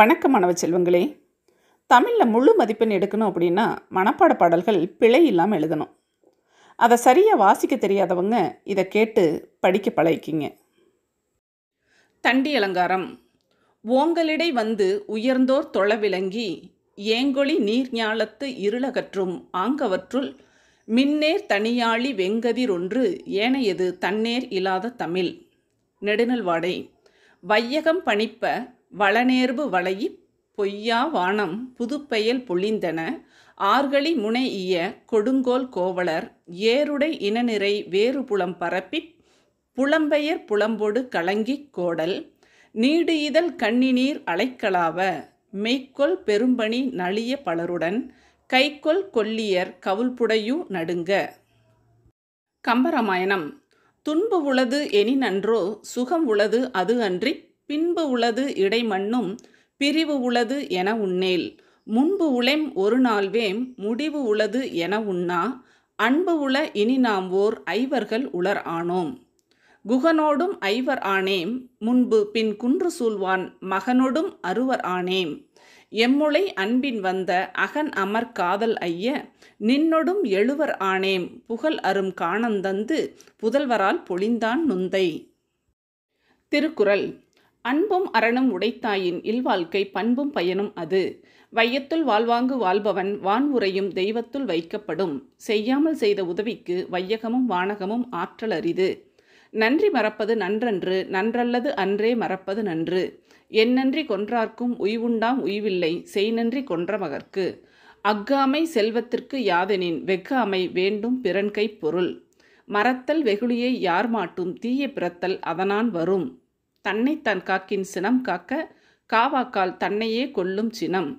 வணக்கம் மாணவ செல்வங்களே தமிழில் முழு மதிப்பெண் எடுக்கணும் அப்படின்னா மனப்பாட பாடல்கள் பிழை இல்லாமல் எழுதணும் அதை சரியாக வாசிக்க தெரியாதவங்க இதை கேட்டு படிக்க பழகிக்கிங்க தண்டி அலங்காரம் ஓங்கலிடை வந்து உயர்ந்தோர் விளங்கி ஏங்கொழி நீர் ஞாலத்து இருளகற்றும் ஆங்கவற்றுள் மின்னேர் தனியாளி வெங்கதிர் ஒன்று ஏனையது தன்னேர் இல்லாத தமிழ் நெடுநல்வாடை வையகம் பணிப்ப வளநேர்பு வளையி பொய்யா வானம் புதுப்பெயல் பொழிந்தன ஆர்கழி முனை இய கொடுங்கோல் கோவலர் ஏருடை இனநிறை வேறு புலம் பரப்பி புலம்பெயர் புலம்பொடு கலங்கிக் கோடல் நீடு இதழ் கண்ணிநீர் அலைக்கலாவ மெய்க்கொல் பெரும்பணி நளிய பலருடன் கைக்கொல் கொல்லியர் கவுல்புடையு நடுங்க கம்பராமாயணம் துன்பு உளது எனினன்றோ சுகம் உளது அது அன்றி பின்பு உளது இடைமண்ணும் பிரிவு உளது என உண்ணேல் முன்பு உளேம் ஒரு நாள்வேம் முடிவு உளது என உண்ணா அன்பு உள இனி நாம் ஓர் ஐவர்கள் உளர் ஆனோம் குகனோடும் ஐவர் ஆனேம் முன்பு பின் குன்று சூழ்வான் மகனோடும் அருவர் ஆனேம் எம்முளை அன்பின் வந்த அகன் அமர் காதல் ஐய நின்னொடும் எழுவர் ஆனேம் புகழ் அரும் காணந்தந்து புதல்வரால் பொழிந்தான் நுந்தை திருக்குறள் அன்பும் அறனும் உடைத்தாயின் இல்வாழ்க்கை பண்பும் பயனும் அது வையத்துள் வாழ்வாங்கு வாழ்பவன் வான் உரையும் தெய்வத்துள் வைக்கப்படும் செய்யாமல் செய்த உதவிக்கு வையகமும் வானகமும் ஆற்றல் அரிது நன்றி மறப்பது நன்றன்று நன்றல்லது அன்றே மறப்பது நன்று என்னன்றி கொன்றார்க்கும் உய்வுண்டாம் உய்வில்லை செய் நன்றி கொன்றமகற்கு அஃகாமை செல்வத்திற்கு யாதெனின் வெகாமை வேண்டும் பிறன்கை பொருள் மறத்தல் வெகுளியை யார் மாட்டும் தீய பிறத்தல் அதனான் வரும் தன்னைத்தான் காக்கின் சினம் காக்க காவாக்கால் தன்னையே கொல்லும் சினம்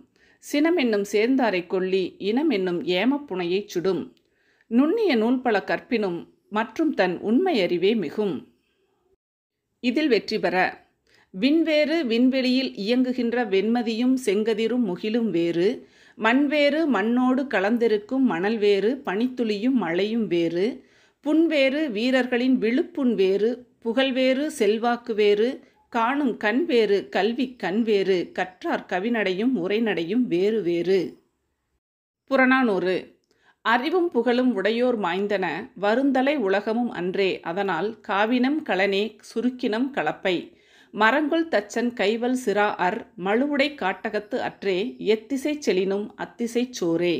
சினம் என்னும் சேர்ந்தாரை கொல்லி இனம் என்னும் ஏமப்புனையைச் சுடும் நுண்ணிய நூல் பல கற்பினும் மற்றும் தன் உண்மையறிவே மிகும் இதில் வெற்றி பெற விண்வேறு விண்வெளியில் இயங்குகின்ற வெண்மதியும் செங்கதிரும் முகிலும் வேறு மண்வேறு மண்ணோடு கலந்திருக்கும் மணல் வேறு பனித்துளியும் மழையும் வேறு புன்வேறு வீரர்களின் விழுப்புண் வேறு புகழ்வேறு செல்வாக்கு வேறு காணும் கண் வேறு கல்வி கண் வேறு கற்றார் கவிநடையும் உரைநடையும் வேறு வேறு புறநானூறு அறிவும் புகழும் உடையோர் மாய்ந்தன வருந்தலை உலகமும் அன்றே அதனால் காவினம் களனே சுருக்கினம் கலப்பை மரங்குள் தச்சன் கைவல் சிரா அர் மழுவுடை காட்டகத்து அற்றே எத்திசை செலினும் அத்திசைச் சோரே